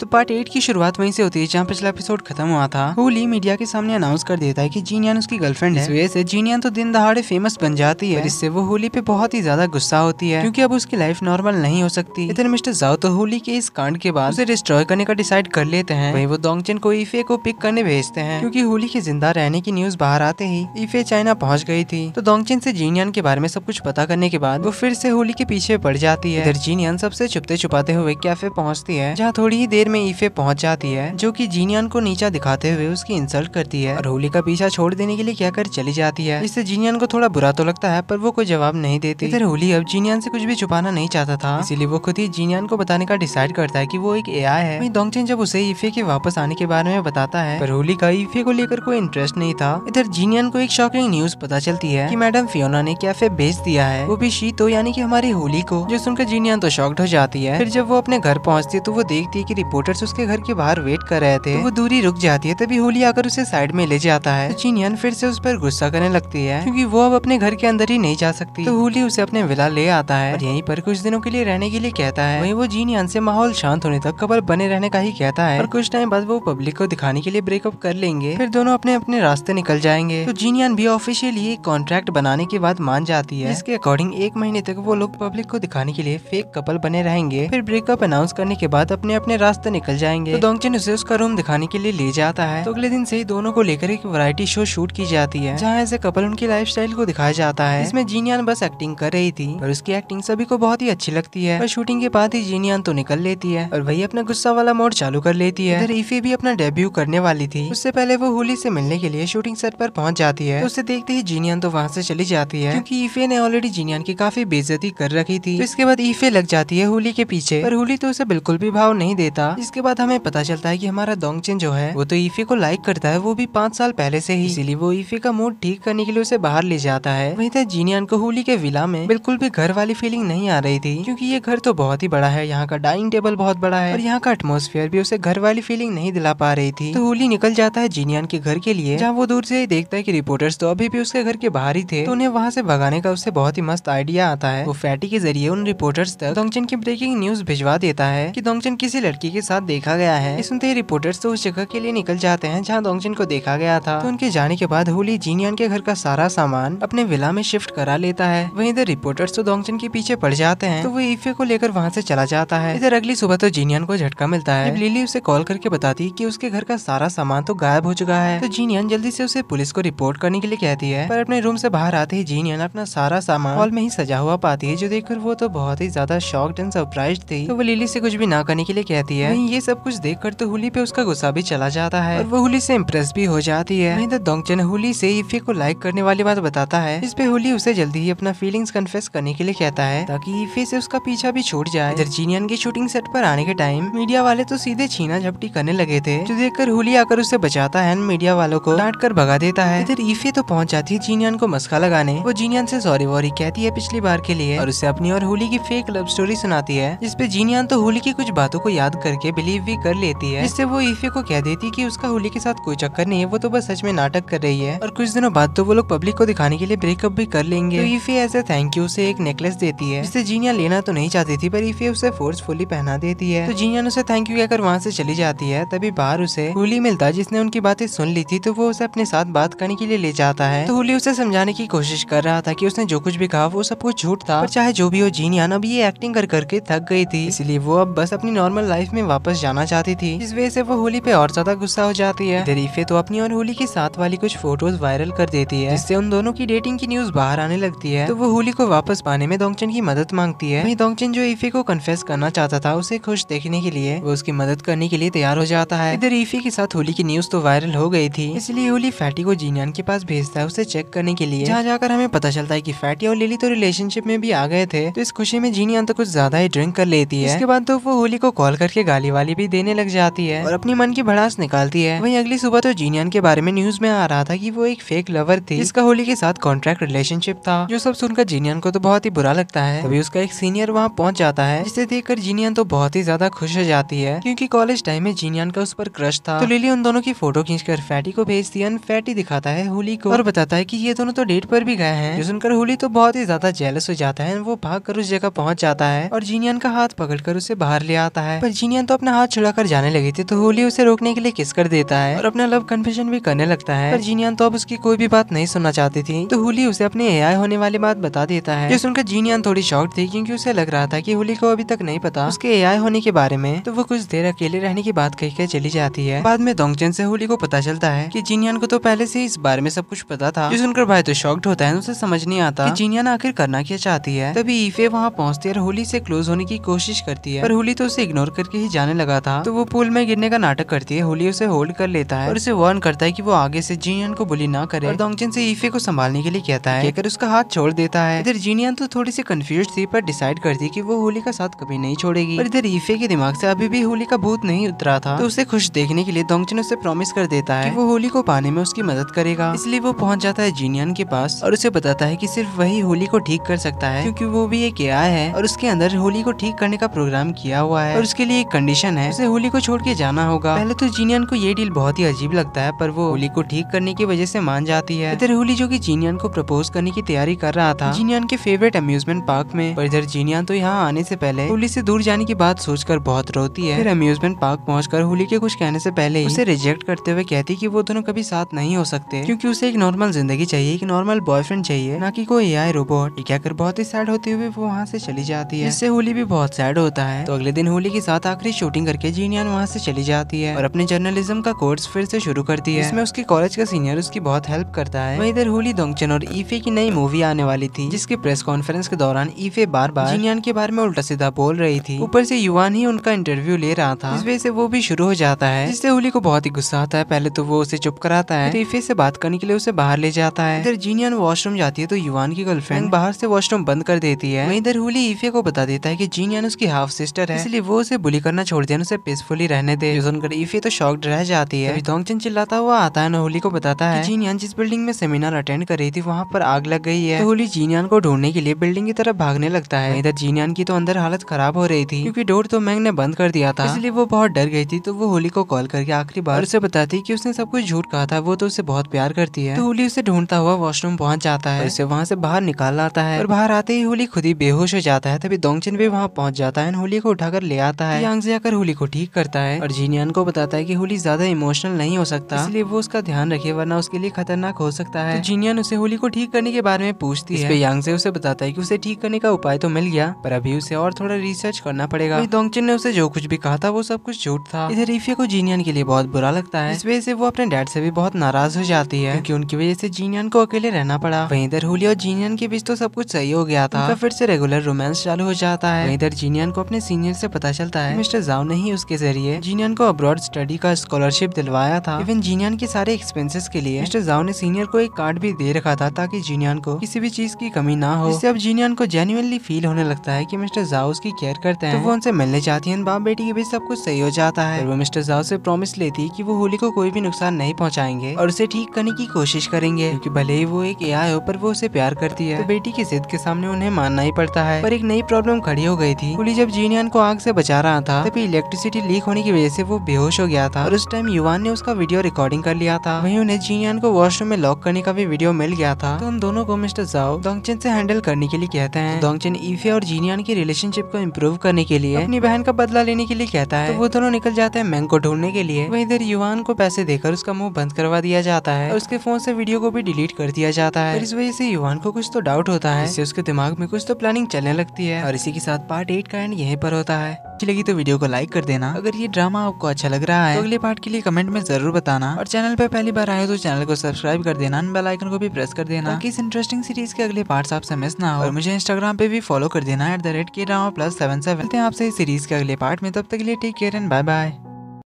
तो part eight की शुरुआत वहीं से होती है जहाँ पिछला एपिसोड खत्म हुआ था होली मीडिया के सामने अनाउंस कर देता है कि जीनियन उसकी गर्लफ्रेंड है वजह से जीनियन तो दिन दहाड़े फेमस बन जाती है इससे वो होली पे बहुत ही ज्यादा गुस्सा होती है क्योंकि अब उसकी लाइफ नॉर्मल नहीं हो सकती इधर मिस्टर जाओ तो होली के इस कांड के बाद उसे डिस्ट्रॉय करने का डिसाइड कर लेते हैं वही वो डोंगचेन को ईफे को पिक करने भेजते हैं क्योंकि होली के जिंदा रहने की न्यूज बाहर आते ही ईफे चाइना पहुंच गई थी तो डोंगचेन से जीनियन के बारे में सब कुछ पता करने के बाद वो फिर से होली के पीछे पड़ जाती है इधर जीनियन सबसे छुपते छुपाते हुए कैफे पहुँचती है जहाँ थोड़ी ही देर देर में ईफे पहुंच जाती है जो कि जीनियन को नीचा दिखाते हुए उसकी इंसल्ट करती है और होली का पीछा छोड़ देने के लिए क्या कर चली जाती है इससे जीनियन को थोड़ा बुरा तो लगता है पर वो कोई जवाब नहीं देती इधर होली अब जीनियन से कुछ भी छुपाना नहीं चाहता था इसीलिए वो खुद ही जीनियन को बताने का डिसाइड करता है की वो एक ए है वही डोंगचेन जब उसे ईफे के वापस आने के बारे में बताता है पर होली का ईफे को लेकर कोई इंटरेस्ट नहीं था इधर जीनियन को एक शॉकिंग न्यूज पता चलती है की मैडम फियोना ने कैफे भेज दिया है वो भी शीतो यानी की हमारी होली को जो सुनकर जीनियन तो शॉक्ड हो जाती है फिर जब वो अपने घर पहुँचती है तो वो देखती है की रिपोर्ट रिपोर्टर्स उसके घर के बाहर वेट कर रहे थे तो वो दूरी रुक जाती है तभी होली आकर उसे साइड में ले जाता है तो फिर से उस पर गुस्सा करने लगती है क्योंकि वो अब अपने घर के अंदर ही नहीं जा सकती तो होली उसे अपने विला ले आता है और यहीं पर कुछ दिनों के लिए रहने के लिए कहता है वही वो जीनियन से माहौल शांत होने तक कबल बने रहने का ही कहता है और कुछ टाइम बाद वो पब्लिक को दिखाने के लिए ब्रेकअप कर लेंगे फिर दोनों अपने अपने रास्ते निकल जाएंगे तो जीनियन भी ऑफिशियली एक कॉन्ट्रैक्ट बनाने के बाद मान जाती है इसके अकॉर्डिंग एक महीने तक वो लोग पब्लिक को दिखाने के लिए फेक कपल बने रहेंगे फिर ब्रेकअप अनाउंस करने के बाद अपने अपने रास्ते तो निकल जाएंगे तो डोंगचिन उसे उसका रूम दिखाने के लिए ले जाता है तो अगले दिन से ही दोनों को लेकर एक वैरायटी शो शूट की जाती है जहाँ ऐसे कपल उनकी लाइफ को दिखाया जाता है इसमें जीनियान बस एक्टिंग कर रही थी और उसकी एक्टिंग सभी को बहुत ही अच्छी लगती है और शूटिंग के बाद ही जीनियान तो निकल लेती है और वही अपना गुस्सा वाला मोड चालू कर लेती है इधर ईफी भी अपना डेब्यू करने वाली थी उससे पहले वो होली से मिलने के लिए शूटिंग सेट पर पहुंच जाती है तो उसे देखते ही जीनियान तो वहाँ से चली जाती है क्योंकि ईफे ने ऑलरेडी जीनियान की काफी बेजती कर रखी थी तो इसके बाद ईफे लग जाती है होली के पीछे पर होली तो उसे बिल्कुल भी भाव नहीं देता इसके बाद हमें पता चलता है की हमारा दोंगचेन जो है वो तो ईफे को लाइक करता है वो भी पाँच साल पहले से ही इसीलिए वो ईफे का मूड ठीक करने के लिए उसे बाहर ले जाता है वही था तो जीनियान को होली के विला में बिल्कुल भी घर वाली फीलिंग नहीं आ रही थी क्यूँकी ये घर तो बहुत ही बड़ा है यहाँ का डाइनिंग टेबल बहुत बड़ा है और यहाँ का एटमोसफियर भी उसे घर वाली फीलिंग नहीं दिला पा रही थी तो होली निकल जाता है जीनियान के घर के लिए जहाँ वो दूर से ही देखता है की रिपोर्टर्स तो अभी भी उसके घर के बाहर ही थे तो उन्हें वहाँ से भगाने का उसे बहुत ही मस्त आइडिया आता है वो फैटी के जरिए उन रिपोर्टर्स तक दोंगचन की ब्रेकिंग न्यूज भिजवा देता है की दोंगचन किसी लड़की के साथ देखा गया है सुनते ही रिपोर्टर्स तो उस जगह के लिए निकल जाते हैं जहाँ दोंगजिन को देखा गया था तो उनके जाने के बाद होली जीनियन के घर का सारा सामान अपने विला में शिफ्ट करा लेता है वहीं इधर रिपोर्टर्स तो दोंगजिन के पीछे पड़ जाते हैं तो वो ईफे को लेकर वहाँ से चला जाता है इधर अगली सुबह तो जीनियन को झटका मिलता है लिली उसे कॉल करके बताती की उसके घर का सारा सामान तो गायब हो चुका है तो जीनियन जल्दी ऐसी उसे पुलिस को रिपोर्ट करने के लिए कहती है पर अपने रूम ऐसी बाहर आते ही जीनियन अपना सारा सामान हॉल में ही सजा हुआ पाती है जो देखकर वो तो बहुत ही ज्यादा शॉक्ड एंड सरप्राइज थी तो वो लिली से कुछ भी ना करने के लिए कहती है वहीं ये सब कुछ देखकर तो हुली पे उसका गुस्सा भी चला जाता है और वो हुली से इम्प्रेस भी हो जाती है वहीं तो दोंगचन हुली से ईफे को लाइक करने वाली बात बताता है पे हुली उसे जल्दी ही अपना फीलिंग्स कन्फेस करने के लिए कहता है ताकि ईफे से उसका पीछा भी छूट जाए इधर जीनियन की शूटिंग सेट पर आने के टाइम मीडिया वाले तो सीधे छीना झपटी करने लगे थे जो देखकर हुली आकर उसे बचाता है मीडिया वालों को डांट कर भगा देता है इधर ईफे तो पहुंच जाती है जीनियन को मस्का लगाने वो जीनियन से सॉरी वॉरी कहती है पिछली बार के लिए और उसे अपनी और होली की फेक लव स्टोरी सुनाती है जिसपे जीनियन तो होली की कुछ बातों को याद करके के बिलीव भी कर लेती है जिससे वो ईफे को कह देती कि उसका होली के साथ कोई चक्कर नहीं है वो तो बस सच में नाटक कर रही है और कुछ दिनों बाद तो वो लोग पब्लिक को दिखाने के लिए ब्रेकअप भी कर लेंगे तो ईफे ऐसे थैंक यू से एक नेकलेस देती है जिससे जीनिया लेना तो नहीं चाहती थी पर ईफे उसे फोर्सफुली पहना देती है तो जीनिया उसे थैंक यू कहकर वहाँ से चली जाती है तभी बाहर उसे होली मिलता जिसने उनकी बातें सुन ली थी तो वो उसे अपने साथ बात करने के लिए ले जाता है तो होली उसे समझाने की कोशिश कर रहा था कि उसने जो कुछ भी कहा वो सब कुछ झूठ था चाहे जो भी हो जीनिया अब ये एक्टिंग कर करके थक गई थी इसलिए वो अब बस अपनी नॉर्मल लाइफ में वापस जाना चाहती थी इस वजह से वो होली पे और ज्यादा गुस्सा हो जाती है दरीफे तो अपनी और होली के साथ वाली कुछ फोटोज वायरल कर देती है जिससे उन दोनों की डेटिंग की न्यूज बाहर आने लगती है तो वो होली को वापस पाने में दोंगचन की मदद मांगती है वही दोंगचन जो ईफे को कन्फेस करना चाहता था उसे खुश देखने के लिए वो उसकी मदद करने के लिए तैयार हो जाता है इधर ईफे के साथ होली की न्यूज तो वायरल हो गई थी इसलिए होली फैटी को जीनियान के पास भेजता है उसे चेक करने के लिए जहाँ जाकर हमें पता चलता है की फैटी और लिली तो रिलेशनशिप में भी आ गए थे तो इस खुशी में जीनियान तो कुछ ज्यादा ही ड्रिंक कर लेती है इसके बाद तो वो होली को कॉल करके गाली वाली भी देने लग जाती है और अपनी मन की भड़ास निकालती है वही अगली सुबह तो जीनियन के बारे में न्यूज में आ रहा था की वो एक फेक लवर थी जिसका होली के साथ कॉन्ट्रैक्ट रिलेशनशिप था जो सब सुनकर जीनियन को तो बहुत ही बुरा लगता है तभी उसका एक सीनियर वहाँ पहुँच जाता है जिसे देखकर जीनियन तो बहुत ही ज्यादा खुश हो जाती है क्यूँकी कॉलेज टाइम में जीनियन का उस पर क्रश था तो लिली उन दोनों की फोटो खींचकर फैटी को भेजती है फैटी दिखाता है होली को और बताता है की ये दोनों तो डेट पर भी गए हैं जो सुनकर होली तो बहुत ही ज्यादा जेलस हो जाता है वो भाग उस जगह पहुँच जाता है और जीनियन का हाथ पकड़कर उसे बाहर ले आता है पर जीनियन तो अपना हाथ छुड़ाकर जाने लगी थी तो होली उसे रोकने के लिए किस कर देता है और अपना लव कन्फेशन भी करने लगता है पर जीनियन तो अब उसकी कोई भी बात नहीं सुनना चाहती थी तो होली उसे अपने एआई होने वाली बात बता देता है सुनकर जीनियन थोड़ी शॉक थी क्योंकि उसे लग रहा था की होली को अभी तक नहीं पता उसके आई होने के बारे में तो वो कुछ देर अकेले रहने की बात कर चली जाती है बाद में दोंगचन से होली को पता चलता है की जीनियान को तो पहले से इस बारे में सब कुछ पता था जो सुनकर भाई तो शॉक्ड होता है उसे समझ नहीं आता जीनियान आखिर करना क्या चाहती है तभी ईफे वहाँ पहुँचती है और होली से क्लोज होने की कोशिश करती है पर होली तो उसे इग्नोर करके ही जाने लगा था तो वो पूल में गिरने का नाटक करती है होली उसे होल्ड कर लेता है और उसे वार्न करता है की वो आगे से जीनियन को बुली ना करे और डोंगचिन से ईफे को संभालने के लिए कहता है लेकर उसका हाथ छोड़ देता है इधर जीनियन तो थोड़ी सी कंफ्यूज थी पर डिसाइड करती की वो होली का साथ कभी नहीं छोड़ेगी और इधर ईफे के दिमाग ऐसी अभी भी होली का भूत नहीं उतरा था तो उसे खुश देखने के लिए डोंगचिन उसे प्रॉमिस कर देता है वो होली को पाने में उसकी मदद करेगा इसलिए वो पहुंच जाता है जीनियन के पास और उसे बताता है कि सिर्फ वही होली को ठीक कर सकता है क्योंकि वो भी एक एआई है और उसके अंदर होली को ठीक करने का प्रोग्राम किया हुआ है और उसके लिए एक कंडीशन है उसे होली को छोड़ के जाना होगा पहले तो जीनियन को ये डील बहुत ही अजीब लगता है पर वो होली को ठीक करने की वजह से मान जाती है इधर होली जो कि जीनियन को प्रपोज करने की तैयारी कर रहा था जीनियन के फेवरेट अम्यूजमेंट पार्क में पर इधर जीनियन तो यहाँ आने से पहले होली से दूर जाने की बात सोचकर बहुत रोती है फिर अम्यूजमेंट पार्क पहुँच होली के कुछ कहने से पहले उसे रिजेक्ट करते हुए कहती की वो दोनों कभी साथ नहीं हो सकते क्यूँकी उसे एक नॉर्मल जिंदगी चाहिए एक नॉर्मल बॉयफ्रेंड चाहिए न की कोई ए रोबोट क्या कर बहुत ही सैड होते हुए वो वहाँ से चली जाती है इससे होली भी बहुत सैड होता है तो अगले दिन होली के साथ आखिरी शूटिंग करके जीनियान वहाँ से चली जाती है और अपने जर्नलिज्म का कोर्स फिर से शुरू करती है इसमें उसके कॉलेज का सीनियर उसकी बहुत हेल्प करता है वही इधर होली दोंगचन और ईफे की नई मूवी आने वाली थी जिसकी प्रेस कॉन्फ्रेंस के दौरान ईफे बार बार जीनियान के बारे में उल्टा सीधा बोल रही थी ऊपर से युवान ही उनका इंटरव्यू ले रहा था इस वजह से वो भी शुरू हो जाता है जिससे होली को बहुत ही गुस्सा आता है पहले तो वो उसे चुप कराता है ईफे से बात करने के लिए उसे बाहर ले जाता है इधर जीनियन वॉशरूम जाती है तो युवान की गर्लफ्रेंड हम्म। बाहर से वॉशरूम बंद कर देती है वही इधर होली ईफे को बता देता है की जीनियन उसकी हाफ सिस्टर है इसलिए वो उसे बुली करना छोड़ दिया उसे पीसफुली रहने दे सुनकर ईफी तो शॉक्ड रह जाती है तो चिल्लाता हुआ आता है होली को बताता है जीनियान जिस बिल्डिंग में सेमिनार अटेंड कर रही थी वहाँ पर आग लग गई है होली जीनियान को ढूंढने के लिए बिल्डिंग की तरफ भागने लगता है इधर जीनियान की तो अंदर हालत खराब हो रही थी क्योंकि डोर तो मैंग ने बंद कर दिया था इसलिए वो बहुत डर गई थी तो वो होली को कॉल करके आखिरी बार उसे बताती की उसने सब कुछ झूठ कहा था वो तो उसे बहुत प्यार करती है तो होली उसे ढूंढता हुआ वॉशरूम पहुँच जाता है उसे वहाँ से बाहर निकाल आता है और बाहर आते ही होली खुद ही बेहोश हो जाता है तभी दोंगचिन भी वहाँ पहुँच जाता है होली को उठाकर ले आता है जाकर होली को ठीक करता है और जीनियन को बताता है की होली ज्यादा इमोशनल नहीं हो सकता इसलिए वो उसका ध्यान रखे वरना उसके लिए खतरनाक हो सकता है तो उसे होली को ठीक करने के बारे में पूछती है यांग से उसे बताता है की उसे ठीक करने का उपाय तो मिल गया पर अभी उसे और थोड़ा रिसर्च करना पड़ेगा डोंगचिन ने उसे जो कुछ भी कहा था वो सब कुछ झूठ था इधर रिफिया को जीनियन के लिए बहुत बुरा लगता है इस वजह से वो अपने डैड से भी बहुत नाराज हो जाती है क्योंकि उनकी वजह से जीनियन को अकेले रहना पड़ा वहीं इधर होली और जीनियन के बीच तो सब कुछ सही हो गया था फिर से रेगुलर रोमांस चालू हो जाता है इधर जीनियन को अपने सीनियर से पता चलता है मिस्टर जाओ ने ही उसके जरिए जीनियन को अब्रॉड स्टडी का स्कॉलरशिप दिलवाया था इवन जीनियन के सारे एक्सपेंसेस के लिए मिस्टर जाओ ने सीनियर को एक कार्ड भी दे रखा था ताकि जीनियन को किसी भी चीज की कमी ना हो अब जीनियन को जेन्यूनली फील होने लगता है की मिस्टर जाओ उसकी केयर करते हैं तो वो उनसे मिलने जाती है बाप बेटी के बीच सब कुछ सही हो जाता है वो मिस्टर जाओ से प्रॉमिस लेती की वो होली को कोई भी नुकसान नहीं पहुँचाएंगे और उसे ठीक करने की कोशिश करेंगे क्यूँकी भले ही वो एक ए हो पर वो उसे प्यार करती है तो बेटी की जिद के सामने उन्हें मानना ही पड़ता है पर एक नई प्रॉब्लम खड़ी हो गई थी पुलिस जब जीनियन को आग से बचा रहा था तभी इलेक्ट्रिसिटी लीक होने की वजह से वो बेहोश हो गया था और उस टाइम युवान ने उसका वीडियो रिकॉर्डिंग कर लिया था वहीं उन्हें जीनियान को वॉशरूम में लॉक करने का भी वीडियो मिल गया था तो उन दोनों को मिस्टर जाओ दोंगचेन से हैंडल करने के लिए कहते हैं तो ईफिया और जीनियान की रिलेशनशिप को इम्प्रूव करने के लिए अपनी बहन का बदला लेने के लिए कहता है तो वो दोनों निकल जाते हैं मैंग को ढूंढने के लिए वही इधर युवान को पैसे देकर उसका मुंह बंद करवा दिया जाता है उसके फोन से वीडियो को भी डिलीट कर दिया जाता है इस वजह से युवान को कुछ तो डाउट होता है इससे उसके दिमाग में कुछ तो प्लानिंग चलने लगती है और इसी के साथ पार्ट एट का एंड यहीं पर होता है अच्छी लगी तो वीडियो को लाइक कर देना अगर ये ड्रामा आपको अच्छा लग रहा है तो अगले पार्ट के लिए कमेंट में जरूर बताना और चैनल पर पहली बार आए तो चैनल को सब्सक्राइब कर देना बेल आइकन को भी प्रेस कर देना किस इस इंटरेस्टिंग सीरीज के अगले पार्ट आपसे मिस ना हो और मुझे इंस्टाग्राम पे भी फॉलो कर देना एट द रेट के ड्रामा प्लस सेवन सेवन आपसे इस सीरीज के अगले पार्ट में तब तक के लिए take care and bye bye